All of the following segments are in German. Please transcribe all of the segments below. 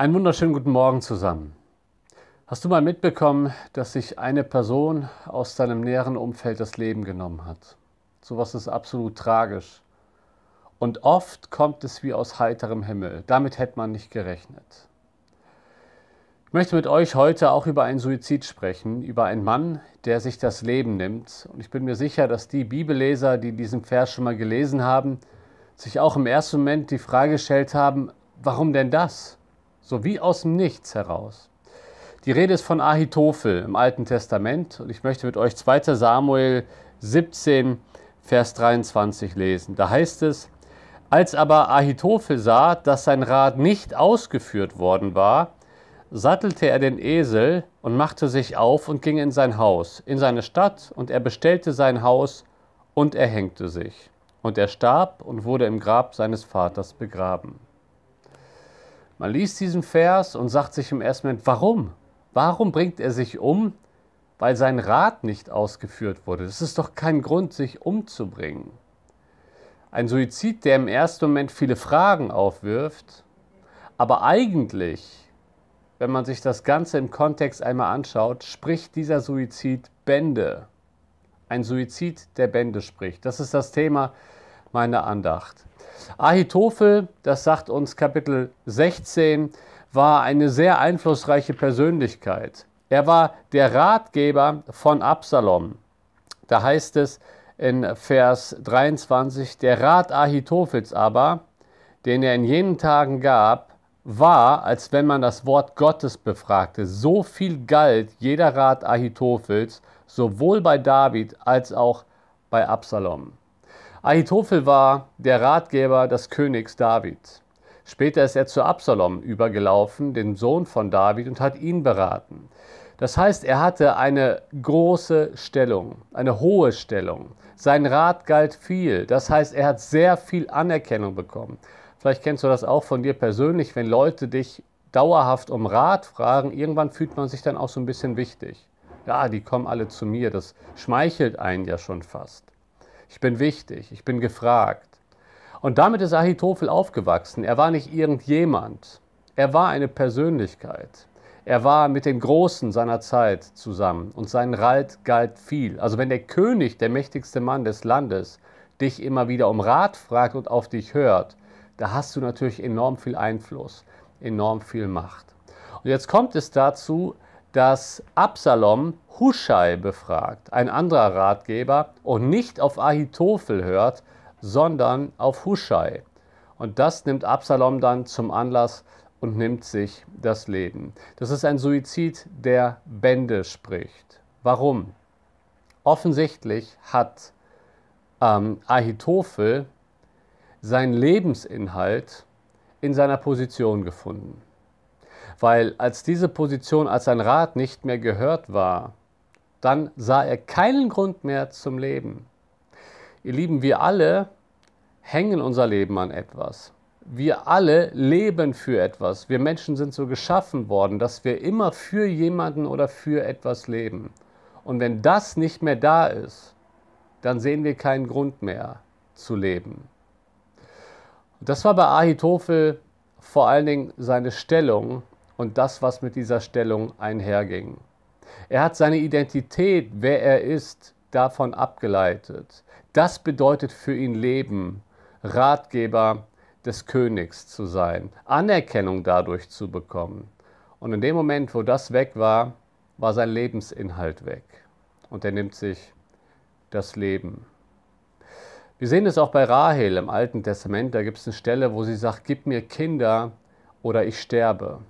Einen wunderschönen guten Morgen zusammen. Hast du mal mitbekommen, dass sich eine Person aus deinem näheren Umfeld das Leben genommen hat? Sowas ist absolut tragisch. Und oft kommt es wie aus heiterem Himmel. Damit hätte man nicht gerechnet. Ich möchte mit euch heute auch über einen Suizid sprechen, über einen Mann, der sich das Leben nimmt. Und ich bin mir sicher, dass die Bibelleser, die diesen Vers schon mal gelesen haben, sich auch im ersten Moment die Frage gestellt haben, warum denn das? so wie aus dem Nichts heraus. Die Rede ist von Ahitophel im Alten Testament und ich möchte mit euch 2. Samuel 17, Vers 23 lesen. Da heißt es, als aber Ahitophel sah, dass sein Rat nicht ausgeführt worden war, sattelte er den Esel und machte sich auf und ging in sein Haus, in seine Stadt, und er bestellte sein Haus und er hängte sich. Und er starb und wurde im Grab seines Vaters begraben. Man liest diesen Vers und sagt sich im ersten Moment, warum? Warum bringt er sich um? Weil sein Rat nicht ausgeführt wurde. Das ist doch kein Grund, sich umzubringen. Ein Suizid, der im ersten Moment viele Fragen aufwirft, aber eigentlich, wenn man sich das Ganze im Kontext einmal anschaut, spricht dieser Suizid Bände. Ein Suizid, der Bände spricht. Das ist das Thema, meine Andacht. Ahitophel, das sagt uns Kapitel 16, war eine sehr einflussreiche Persönlichkeit. Er war der Ratgeber von Absalom. Da heißt es in Vers 23, der Rat Ahitophels aber, den er in jenen Tagen gab, war, als wenn man das Wort Gottes befragte. So viel galt jeder Rat Ahitophels, sowohl bei David als auch bei Absalom. Ahitophel war der Ratgeber des Königs David. Später ist er zu Absalom übergelaufen, dem Sohn von David, und hat ihn beraten. Das heißt, er hatte eine große Stellung, eine hohe Stellung. Sein Rat galt viel. Das heißt, er hat sehr viel Anerkennung bekommen. Vielleicht kennst du das auch von dir persönlich, wenn Leute dich dauerhaft um Rat fragen, irgendwann fühlt man sich dann auch so ein bisschen wichtig. Ja, die kommen alle zu mir, das schmeichelt einen ja schon fast ich bin wichtig, ich bin gefragt. Und damit ist Ahitophel aufgewachsen. Er war nicht irgendjemand, er war eine Persönlichkeit. Er war mit den Großen seiner Zeit zusammen und sein Rat galt viel. Also wenn der König, der mächtigste Mann des Landes, dich immer wieder um Rat fragt und auf dich hört, da hast du natürlich enorm viel Einfluss, enorm viel Macht. Und jetzt kommt es dazu, dass Absalom Huschai befragt, ein anderer Ratgeber, und nicht auf Ahitophel hört, sondern auf Huschai. Und das nimmt Absalom dann zum Anlass und nimmt sich das Leben. Das ist ein Suizid, der Bände spricht. Warum? Offensichtlich hat ähm, Ahitophel seinen Lebensinhalt in seiner Position gefunden weil als diese Position, als sein Rat nicht mehr gehört war, dann sah er keinen Grund mehr zum Leben. Ihr Lieben, wir alle hängen unser Leben an etwas. Wir alle leben für etwas. Wir Menschen sind so geschaffen worden, dass wir immer für jemanden oder für etwas leben. Und wenn das nicht mehr da ist, dann sehen wir keinen Grund mehr zu leben. Und das war bei Ahitophel vor allen Dingen seine Stellung und das, was mit dieser Stellung einherging. Er hat seine Identität, wer er ist, davon abgeleitet. Das bedeutet für ihn Leben, Ratgeber des Königs zu sein, Anerkennung dadurch zu bekommen. Und in dem Moment, wo das weg war, war sein Lebensinhalt weg. Und er nimmt sich das Leben. Wir sehen es auch bei Rahel im Alten Testament. Da gibt es eine Stelle, wo sie sagt, gib mir Kinder oder ich sterbe.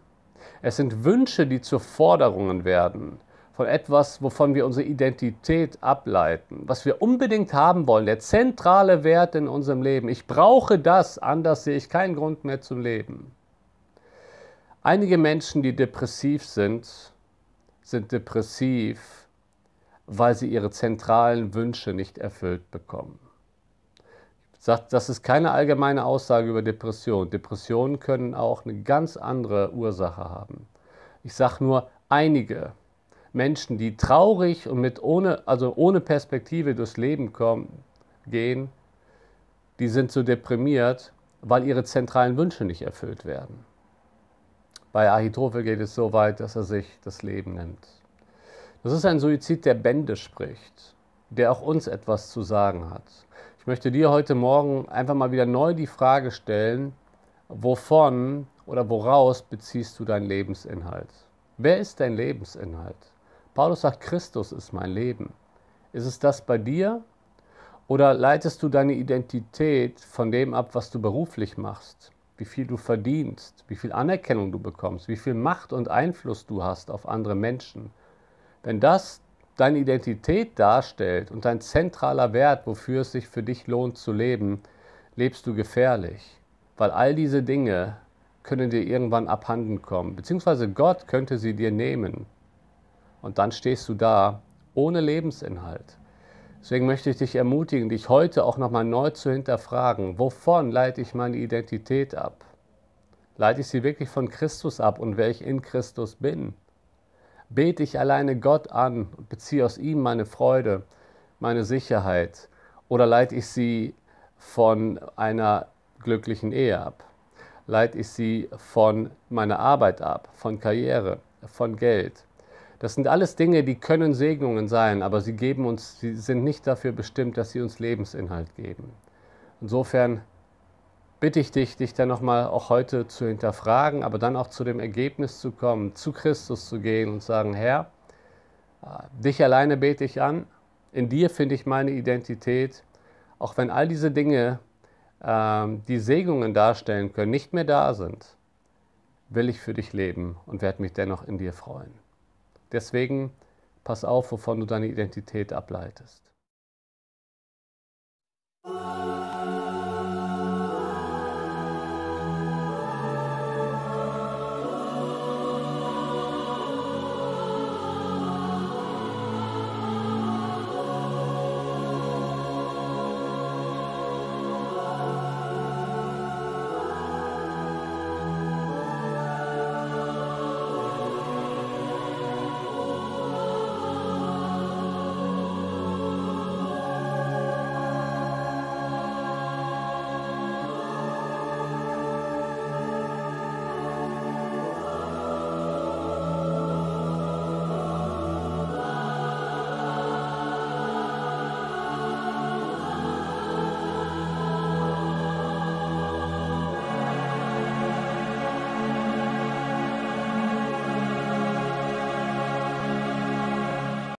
Es sind Wünsche, die zu Forderungen werden, von etwas, wovon wir unsere Identität ableiten, was wir unbedingt haben wollen, der zentrale Wert in unserem Leben. Ich brauche das, anders sehe ich keinen Grund mehr zum Leben. Einige Menschen, die depressiv sind, sind depressiv, weil sie ihre zentralen Wünsche nicht erfüllt bekommen sagt, das ist keine allgemeine Aussage über Depressionen. Depressionen können auch eine ganz andere Ursache haben. Ich sage nur einige Menschen, die traurig und mit ohne, also ohne Perspektive durchs Leben kommen, gehen, die sind so deprimiert, weil ihre zentralen Wünsche nicht erfüllt werden. Bei Ahitophel geht es so weit, dass er sich das Leben nimmt. Das ist ein Suizid, der Bände spricht, der auch uns etwas zu sagen hat. Ich möchte dir heute Morgen einfach mal wieder neu die Frage stellen, wovon oder woraus beziehst du deinen Lebensinhalt? Wer ist dein Lebensinhalt? Paulus sagt, Christus ist mein Leben. Ist es das bei dir? Oder leitest du deine Identität von dem ab, was du beruflich machst? Wie viel du verdienst, wie viel Anerkennung du bekommst, wie viel Macht und Einfluss du hast auf andere Menschen? Wenn das deine Identität darstellt und dein zentraler Wert, wofür es sich für dich lohnt zu leben, lebst du gefährlich. Weil all diese Dinge können dir irgendwann abhanden kommen, beziehungsweise Gott könnte sie dir nehmen. Und dann stehst du da ohne Lebensinhalt. Deswegen möchte ich dich ermutigen, dich heute auch nochmal neu zu hinterfragen, wovon leite ich meine Identität ab? Leite ich sie wirklich von Christus ab und wer ich in Christus bin? bete ich alleine Gott an und beziehe aus ihm meine Freude, meine Sicherheit? Oder leite ich sie von einer glücklichen Ehe ab? Leite ich sie von meiner Arbeit ab, von Karriere, von Geld? Das sind alles Dinge, die können Segnungen sein, aber sie geben uns, sie sind nicht dafür bestimmt, dass sie uns Lebensinhalt geben. Insofern bitte ich dich, dich dann nochmal auch heute zu hinterfragen, aber dann auch zu dem Ergebnis zu kommen, zu Christus zu gehen und sagen, Herr, äh, dich alleine bete ich an, in dir finde ich meine Identität, auch wenn all diese Dinge, ähm, die Segnungen darstellen können, nicht mehr da sind, will ich für dich leben und werde mich dennoch in dir freuen. Deswegen pass auf, wovon du deine Identität ableitest.